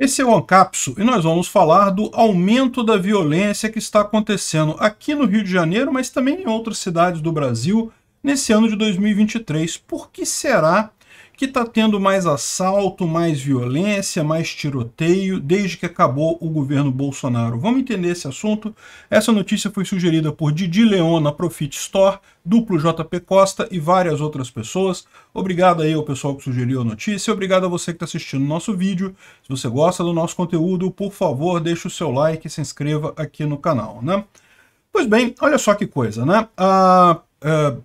Esse é o Ancapso e nós vamos falar do aumento da violência que está acontecendo aqui no Rio de Janeiro, mas também em outras cidades do Brasil nesse ano de 2023. Por que será que está tendo mais assalto, mais violência, mais tiroteio desde que acabou o governo Bolsonaro. Vamos entender esse assunto? Essa notícia foi sugerida por Didi Leona, Profit Store, duplo JP Costa e várias outras pessoas. Obrigado aí ao pessoal que sugeriu a notícia, obrigado a você que está assistindo o nosso vídeo. Se você gosta do nosso conteúdo, por favor, deixe o seu like e se inscreva aqui no canal, né? Pois bem, olha só que coisa, né? Ah, ah,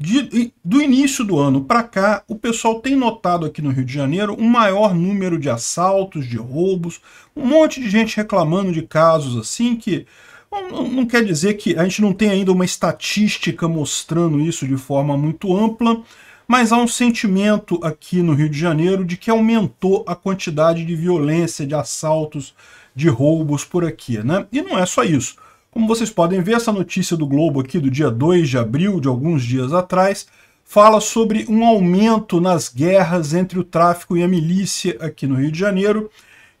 de, do início do ano para cá, o pessoal tem notado aqui no Rio de Janeiro um maior número de assaltos, de roubos, um monte de gente reclamando de casos assim que não, não quer dizer que a gente não tem ainda uma estatística mostrando isso de forma muito ampla, mas há um sentimento aqui no Rio de Janeiro de que aumentou a quantidade de violência, de assaltos, de roubos por aqui, né? E não é só isso. Como vocês podem ver, essa notícia do Globo aqui do dia 2 de abril, de alguns dias atrás, fala sobre um aumento nas guerras entre o tráfico e a milícia aqui no Rio de Janeiro,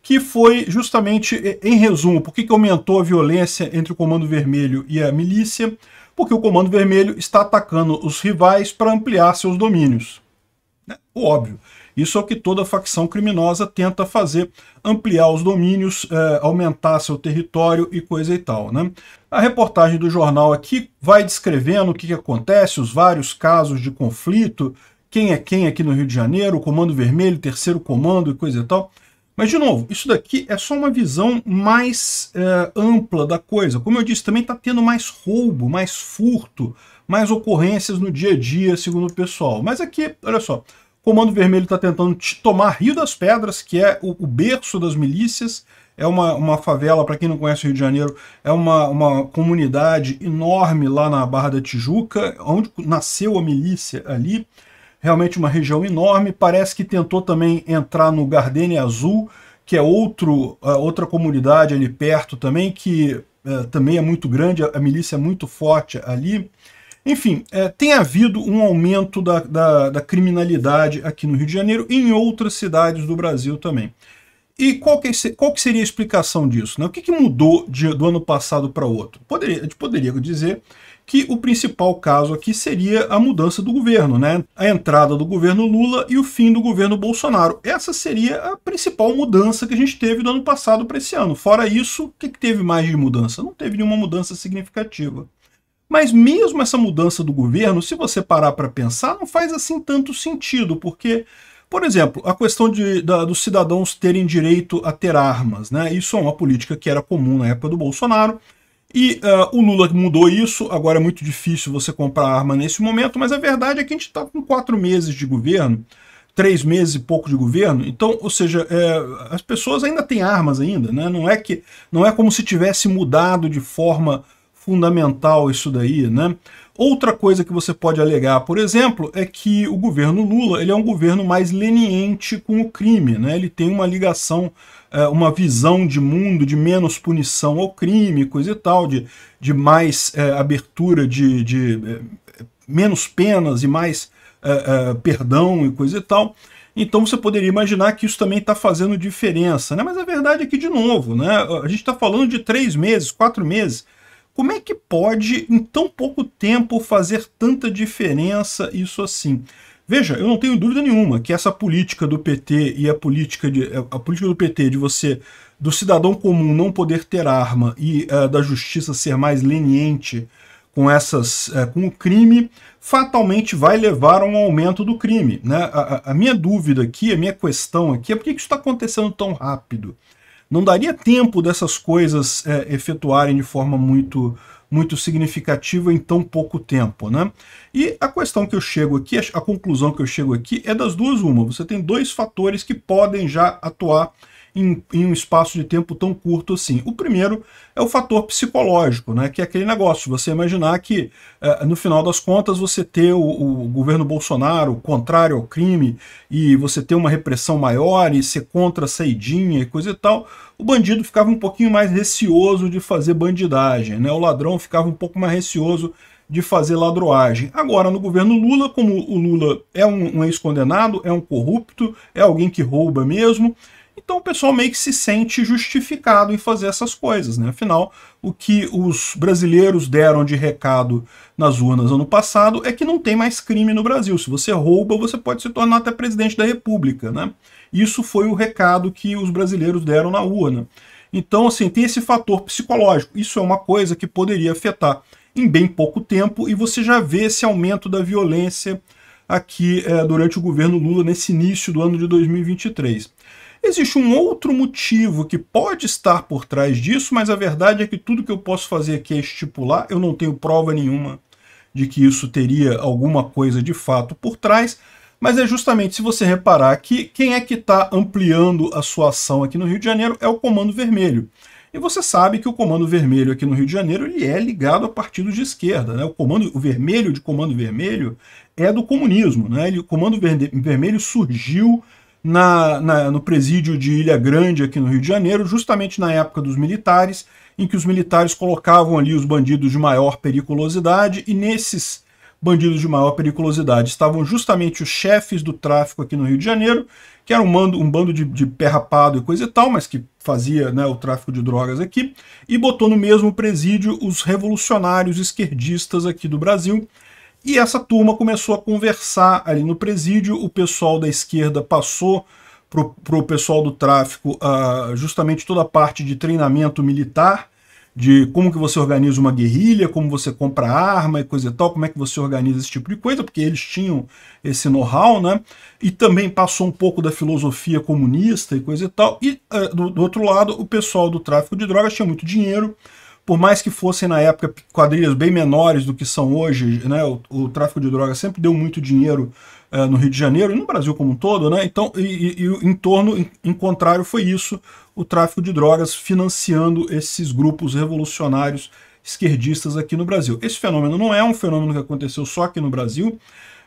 que foi justamente, em resumo, por que aumentou a violência entre o Comando Vermelho e a milícia? Porque o Comando Vermelho está atacando os rivais para ampliar seus domínios. Né? Óbvio. Isso é o que toda facção criminosa tenta fazer, ampliar os domínios, é, aumentar seu território e coisa e tal. Né? A reportagem do jornal aqui vai descrevendo o que, que acontece, os vários casos de conflito, quem é quem aqui no Rio de Janeiro, o Comando Vermelho, Terceiro Comando e coisa e tal. Mas, de novo, isso daqui é só uma visão mais é, ampla da coisa. Como eu disse, também está tendo mais roubo, mais furto, mais ocorrências no dia a dia, segundo o pessoal. Mas aqui, olha só, Comando Vermelho está tentando tomar Rio das Pedras, que é o, o berço das milícias, é uma, uma favela, para quem não conhece o Rio de Janeiro, é uma, uma comunidade enorme lá na Barra da Tijuca, onde nasceu a milícia ali, realmente uma região enorme, parece que tentou também entrar no Gardenia Azul, que é outro, uh, outra comunidade ali perto também, que uh, também é muito grande, a, a milícia é muito forte ali, enfim, é, tem havido um aumento da, da, da, criminalidade aqui no Rio de Janeiro e em outras cidades do Brasil também. E qual que, qual que seria a explicação disso? Né? O que, que mudou de, do ano passado para o outro? Poderia, a gente poderia dizer que o principal caso aqui seria a mudança do governo, né? A entrada do governo Lula e o fim do governo Bolsonaro. Essa seria a principal mudança que a gente teve do ano passado para esse ano. Fora isso, o que, que teve mais de mudança? Não teve nenhuma mudança significativa. Mas mesmo essa mudança do governo, se você parar para pensar, não faz assim tanto sentido, porque, por exemplo, a questão de, da, dos cidadãos terem direito a ter armas, né? Isso é uma política que era comum na época do Bolsonaro. E uh, o Lula mudou isso, agora é muito difícil você comprar arma nesse momento, mas a verdade é que a gente está com quatro meses de governo, três meses e pouco de governo, então, ou seja, é, as pessoas ainda têm armas ainda, né? Não é que não é como se tivesse mudado de forma fundamental isso daí, né? Outra coisa que você pode alegar, por exemplo, é que o governo Lula ele é um governo mais leniente com o crime, né? Ele tem uma ligação, eh, uma visão de mundo de menos punição ao crime, coisa e tal, de, de mais é, abertura de, de é, menos penas e mais é, perdão e coisa e tal. Então você poderia imaginar que isso também está fazendo diferença, né? Mas a verdade é que, de novo, né? A gente está falando de três meses, quatro meses como é que pode, em tão pouco tempo, fazer tanta diferença isso assim? Veja, eu não tenho dúvida nenhuma que essa política do PT e a política, de, a política do PT de você, do cidadão comum não poder ter arma e uh, da justiça ser mais leniente com, essas, uh, com o crime, fatalmente vai levar a um aumento do crime. Né? A, a minha dúvida aqui, a minha questão aqui é por que isso está acontecendo tão rápido? não daria tempo dessas coisas é, efetuarem de forma muito muito significativa em tão pouco tempo, né? E a questão que eu chego aqui, a conclusão que eu chego aqui é das duas uma. Você tem dois fatores que podem já atuar em, em, um espaço de tempo tão curto assim. O primeiro é o fator psicológico, né, que é aquele negócio, você imaginar que, eh, no final das contas, você ter o, o, governo Bolsonaro contrário ao crime e você ter uma repressão maior e ser contra a saidinha e coisa e tal, o bandido ficava um pouquinho mais receoso de fazer bandidagem, né, o ladrão ficava um pouco mais receoso de fazer ladroagem. Agora, no governo Lula, como o Lula é um, um ex-condenado, é um corrupto, é alguém que rouba mesmo, então o pessoal meio que se sente justificado em fazer essas coisas, né? Afinal, o que os brasileiros deram de recado nas urnas ano passado é que não tem mais crime no Brasil. Se você rouba, você pode se tornar até presidente da República, né? Isso foi o recado que os brasileiros deram na urna. Então, assim, tem esse fator psicológico. Isso é uma coisa que poderia afetar em bem pouco tempo e você já vê esse aumento da violência aqui eh, durante o governo Lula nesse início do ano de 2023. Existe um outro motivo que pode estar por trás disso, mas a verdade é que tudo que eu posso fazer aqui é estipular, eu não tenho prova nenhuma de que isso teria alguma coisa de fato por trás, mas é justamente se você reparar que quem é que está ampliando a sua ação aqui no Rio de Janeiro é o Comando Vermelho. E você sabe que o Comando Vermelho aqui no Rio de Janeiro ele é ligado a partidos de esquerda. Né? O Comando o Vermelho de Comando Vermelho é do comunismo. Né? Ele, o Comando Vermelho surgiu na, na, no presídio de Ilha Grande, aqui no Rio de Janeiro, justamente na época dos militares, em que os militares colocavam ali os bandidos de maior periculosidade, e nesses bandidos de maior periculosidade estavam justamente os chefes do tráfico aqui no Rio de Janeiro, que era um, mando, um bando de, de perrapado e coisa e tal, mas que fazia né, o tráfico de drogas aqui, e botou no mesmo presídio os revolucionários esquerdistas aqui do Brasil, e essa turma começou a conversar ali no presídio, o pessoal da esquerda passou para o pessoal do tráfico uh, justamente toda a parte de treinamento militar, de como que você organiza uma guerrilha, como você compra arma e coisa e tal, como é que você organiza esse tipo de coisa, porque eles tinham esse know-how, né? E também passou um pouco da filosofia comunista e coisa e tal. E uh, do, do outro lado, o pessoal do tráfico de drogas tinha muito dinheiro, por mais que fossem na época quadrilhas bem menores do que são hoje, né, o, o tráfico de drogas sempre deu muito dinheiro eh, no Rio de Janeiro e no Brasil como um todo, né? Então, e, e, e em torno, em, em, contrário, foi isso, o tráfico de drogas financiando esses grupos revolucionários esquerdistas aqui no Brasil. Esse fenômeno não é um fenômeno que aconteceu só aqui no Brasil.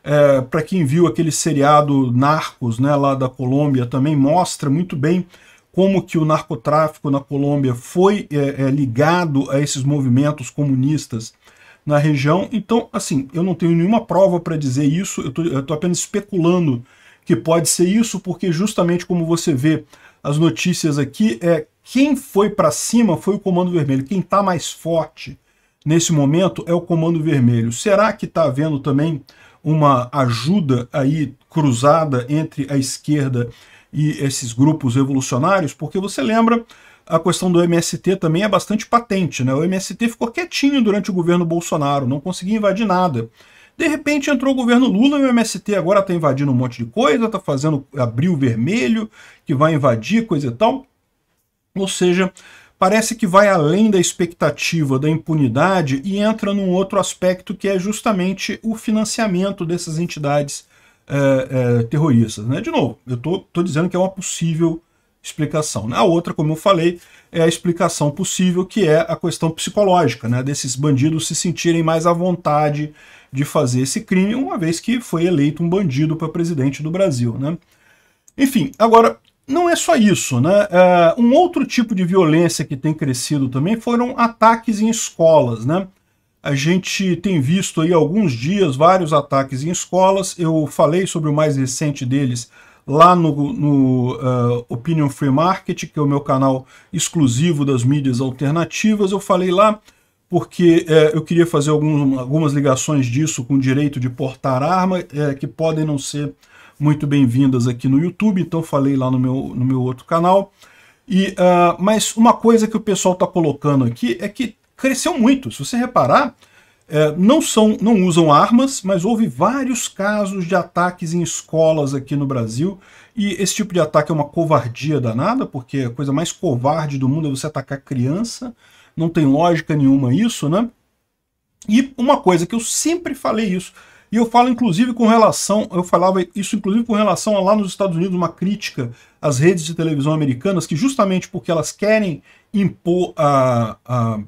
É, eh, Para quem viu aquele seriado Narcos, né, lá da Colômbia, também mostra muito bem como que o narcotráfico na Colômbia foi é, é, ligado a esses movimentos comunistas na região. Então, assim, eu não tenho nenhuma prova para dizer isso, eu estou apenas especulando que pode ser isso, porque justamente como você vê as notícias aqui, é quem foi para cima foi o Comando Vermelho, quem está mais forte nesse momento é o Comando Vermelho. Será que está havendo também uma ajuda aí cruzada entre a esquerda e esses grupos revolucionários porque você lembra a questão do MST também é bastante patente. Né? O MST ficou quietinho durante o governo Bolsonaro, não conseguia invadir nada. De repente entrou o governo Lula e o MST agora está invadindo um monte de coisa, está fazendo abril vermelho, que vai invadir, coisa e tal. Ou seja, parece que vai além da expectativa da impunidade e entra num outro aspecto que é justamente o financiamento dessas entidades é, é, terroristas. Né? De novo, eu estou dizendo que é uma possível explicação. Né? A outra, como eu falei, é a explicação possível, que é a questão psicológica, né? desses bandidos se sentirem mais à vontade de fazer esse crime, uma vez que foi eleito um bandido para presidente do Brasil. Né? Enfim, agora, não é só isso. Né? É, um outro tipo de violência que tem crescido também foram ataques em escolas. Né? A gente tem visto aí alguns dias vários ataques em escolas. Eu falei sobre o mais recente deles lá no, no uh, Opinion Free Market, que é o meu canal exclusivo das mídias alternativas. Eu falei lá porque eh, eu queria fazer algum, algumas ligações disso com o direito de portar arma, eh, que podem não ser muito bem-vindas aqui no YouTube, então falei lá no meu, no meu outro canal. E, ah, mas uma coisa que o pessoal está colocando aqui é que cresceu muito. Se você reparar, é, não, são, não usam armas, mas houve vários casos de ataques em escolas aqui no Brasil. E esse tipo de ataque é uma covardia danada, porque a coisa mais covarde do mundo é você atacar criança. Não tem lógica nenhuma isso, né? E uma coisa que eu sempre falei isso, e eu falo inclusive com relação, eu falava isso inclusive com relação a lá nos Estados Unidos, uma crítica às redes de televisão americanas, que justamente porque elas querem impor a, a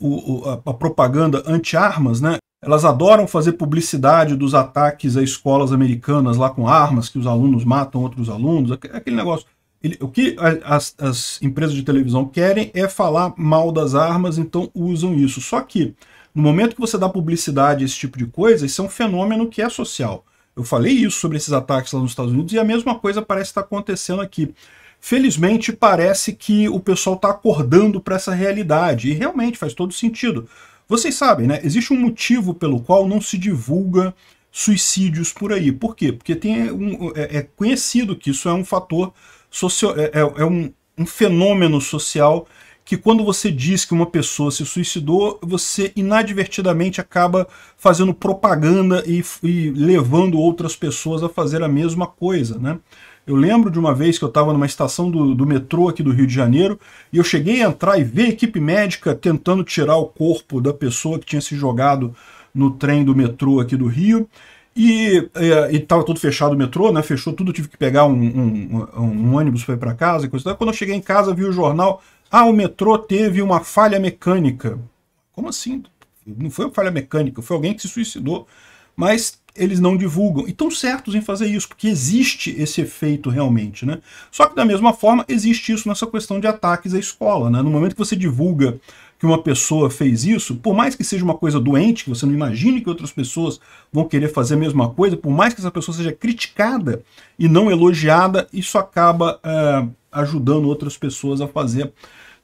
o, a, a propaganda anti-armas, né? Elas adoram fazer publicidade dos ataques a escolas americanas lá com armas, que os alunos matam outros alunos, aquele negócio. Ele, o que as, as, empresas de televisão querem é falar mal das armas, então usam isso. Só que, no momento que você dá publicidade a esse tipo de coisa, isso é um fenômeno que é social. Eu falei isso sobre esses ataques lá nos Estados Unidos e a mesma coisa parece estar acontecendo aqui. Felizmente, parece que o pessoal está acordando para essa realidade, e realmente faz todo sentido. Vocês sabem, né? Existe um motivo pelo qual não se divulga suicídios por aí. Por quê? Porque tem um, é, é conhecido que isso é um fator social, é, é, é um, um fenômeno social que quando você diz que uma pessoa se suicidou, você inadvertidamente acaba fazendo propaganda e, e, levando outras pessoas a fazer a mesma coisa, né? Eu lembro de uma vez que eu estava numa estação do, do, metrô aqui do Rio de Janeiro e eu cheguei a entrar e ver a equipe médica tentando tirar o corpo da pessoa que tinha se jogado no trem do metrô aqui do Rio. E é, estava todo fechado o metrô, né? Fechou tudo, tive que pegar um, um, um, um ônibus para ir para casa e coisa tal. Quando eu cheguei em casa, vi o jornal. Ah, o metrô teve uma falha mecânica. Como assim? Não foi uma falha mecânica, foi alguém que se suicidou. Mas eles não divulgam. E estão certos em fazer isso, porque existe esse efeito realmente. Né? Só que da mesma forma, existe isso nessa questão de ataques à escola. Né? No momento que você divulga que uma pessoa fez isso, por mais que seja uma coisa doente, que você não imagine que outras pessoas vão querer fazer a mesma coisa, por mais que essa pessoa seja criticada e não elogiada, isso acaba é, ajudando outras pessoas a fazer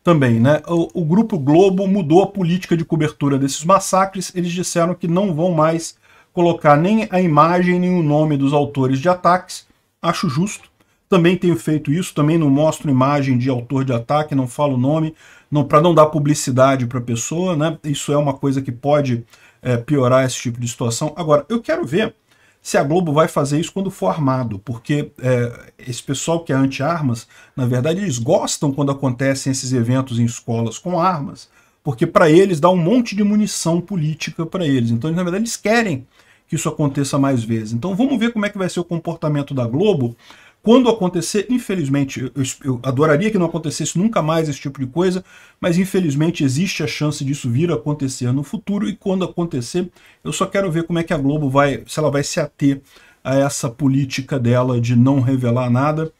também, né? O, o Grupo Globo mudou a política de cobertura desses massacres, eles disseram que não vão mais colocar nem a imagem nem o nome dos autores de ataques. Acho justo. Também tenho feito isso, também não mostro imagem de autor de ataque, não falo o nome, não, para não dar publicidade para a pessoa. Né? Isso é uma coisa que pode é, piorar esse tipo de situação. Agora, eu quero ver se a Globo vai fazer isso quando for armado, porque é, esse pessoal que é anti-armas, na verdade, eles gostam quando acontecem esses eventos em escolas com armas, porque para eles dá um monte de munição política para eles. Então, na verdade, eles querem que isso aconteça mais vezes. Então vamos ver como é que vai ser o comportamento da Globo quando acontecer, infelizmente, eu, eu, adoraria que não acontecesse nunca mais esse tipo de coisa, mas infelizmente existe a chance disso vir a acontecer no futuro, e quando acontecer, eu só quero ver como é que a Globo vai, se ela vai se ater a essa política dela de não revelar nada,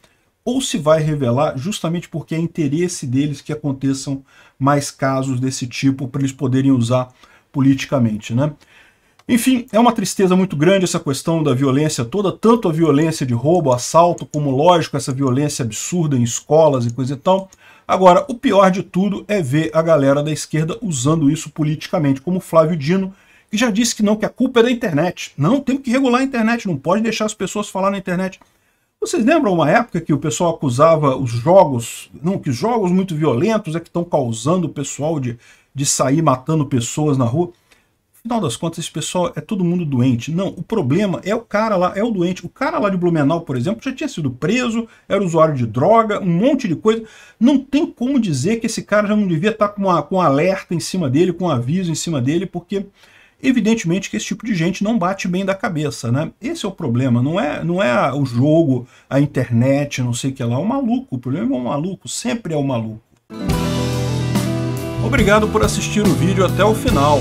ou se vai revelar justamente porque é interesse deles que aconteçam mais casos desse tipo para eles poderem usar politicamente, né? Enfim, é uma tristeza muito grande essa questão da violência toda, tanto a violência de roubo, assalto, como, lógico, essa violência absurda em escolas e coisa e tal. Agora, o pior de tudo é ver a galera da esquerda usando isso politicamente, como Flávio Dino, que já disse que não, que a culpa é da internet. Não, temos que regular a internet, não pode deixar as pessoas falar na internet. Vocês lembram uma época que o pessoal acusava os jogos, não, que jogos muito violentos é que estão causando o pessoal de, de sair matando pessoas na rua? final das contas, esse pessoal é todo mundo doente. Não, o problema é o cara lá, é o doente. O cara lá de Blumenau, por exemplo, já tinha sido preso, era usuário de droga, um monte de coisa. Não tem como dizer que esse cara já não devia estar tá com, uma, com um alerta em cima dele, com um aviso em cima dele, porque evidentemente que esse tipo de gente não bate bem da cabeça, né? Esse é o problema, não é, não é o jogo, a internet, não sei o que lá, o maluco, o problema é o maluco, sempre é o maluco. Obrigado por assistir o vídeo até o final.